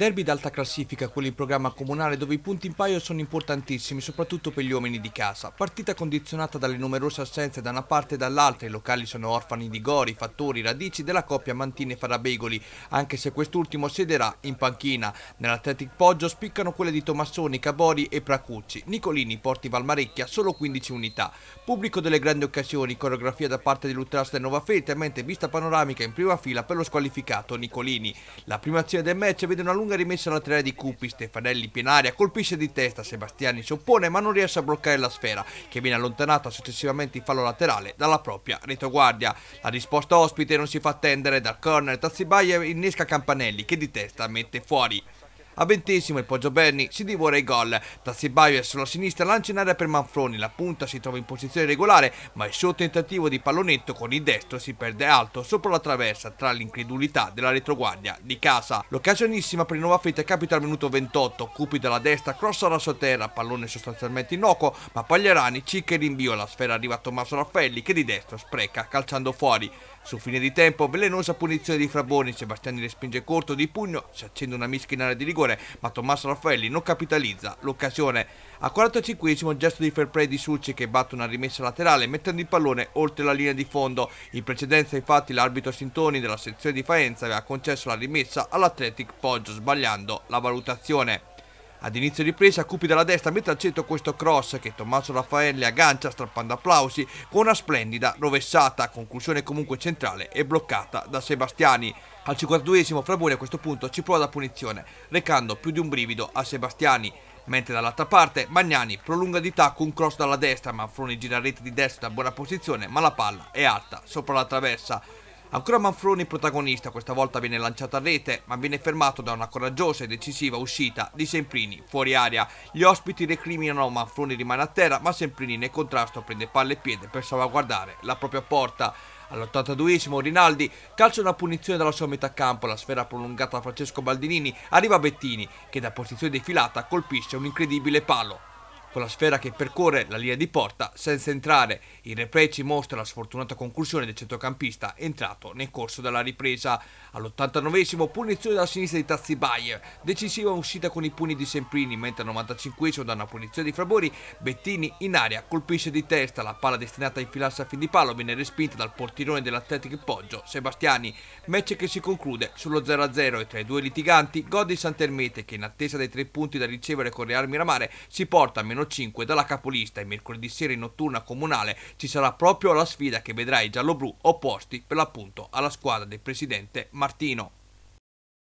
Derby d'alta classifica, quello in programma comunale dove i punti in paio sono importantissimi, soprattutto per gli uomini di casa. Partita condizionata dalle numerose assenze da una parte e dall'altra, i locali sono orfani di gori, fattori, radici della coppia Mantine e Farabegoli, anche se quest'ultimo siederà in panchina. Nell'Atletic Poggio spiccano quelle di Tommassoni, Cabori e Pracucci. Nicolini, Porti Valmarecchia, solo 15 unità. Pubblico delle grandi occasioni, coreografia da parte dell'Ultras del Nova Fete, mentre vista panoramica in prima fila per lo squalificato Nicolini. La prima azione del match vede una lunga lunga rimessa laterale di Cupi, Stefanelli in Pinaria colpisce di testa, Sebastiani si oppone ma non riesce a bloccare la sfera che viene allontanata successivamente in fallo laterale dalla propria retroguardia. La risposta ospite non si fa attendere dal corner Tazzibaglia innesca Campanelli che di testa mette fuori. A ventesimo il Poggio Berni si divora i gol. Tazzibaio è sulla sinistra, lancia in area per Manfroni, la punta si trova in posizione regolare, ma il suo tentativo di pallonetto con il destro si perde alto sopra la traversa tra l'incredulità della retroguardia di casa. L'occasionissima per il Nuova Fetta capita al minuto 28, Cupi dalla destra, cross alla sua terra, pallone sostanzialmente innocuo, ma Pagliarani cicca e rinvio, la sfera arriva a Tommaso Raffelli che di destro spreca calciando fuori. Su fine di tempo, velenosa punizione di Fraboni, Sebastiani respinge corto di pugno, si accende una mischia in area di rigore, ma Tommaso Raffaelli non capitalizza l'occasione. A 45 gesto di fair play di Succi che batte una rimessa laterale mettendo il pallone oltre la linea di fondo. In precedenza infatti l'arbitro Sintoni della sezione di Faenza aveva concesso la rimessa all'Athletic Poggio sbagliando la valutazione. Ad inizio ripresa Cupi dalla destra mette al centro questo cross che Tommaso Raffaele aggancia strappando applausi con una splendida rovesciata, conclusione comunque centrale e bloccata da Sebastiani. Al 52esimo Fraboni a questo punto ci prova da punizione, recando più di un brivido a Sebastiani. Mentre dall'altra parte Magnani prolunga di tacco un cross dalla destra, Manfroni gira rete di destra da buona posizione ma la palla è alta sopra la traversa. Ancora Manfroni protagonista, questa volta viene lanciato a rete, ma viene fermato da una coraggiosa e decisiva uscita di Semprini fuori aria. Gli ospiti recriminano, Manfroni rimane a terra, ma Semprini nel contrasto prende palle e piede per salvaguardare la propria porta. All'82esimo Rinaldi calcia una punizione dalla sua metà campo, la sfera prolungata da Francesco Baldinini arriva Bettini che da posizione defilata colpisce un incredibile palo con la sfera che percorre la linea di porta senza entrare. Il replay ci mostra la sfortunata conclusione del centrocampista entrato nel corso della ripresa. All'89 esimo punizione dalla sinistra di Tazzi Bayer, decisiva uscita con i pugni di Semprini, mentre al 95 esimo da una punizione di Frabori, Bettini in aria colpisce di testa la palla destinata a infilarsi a fin di palo, viene respinta dal portirone dell'Atletic Poggio, Sebastiani, match che si conclude sullo 0-0 e tra i due litiganti gode Santermete che in attesa dei tre punti da ricevere con le Real Miramare si porta a meno meno 5 dalla capolista e mercoledì sera in notturna comunale ci sarà proprio la sfida che vedrà i gialloblu opposti per l'appunto alla squadra del presidente Martino.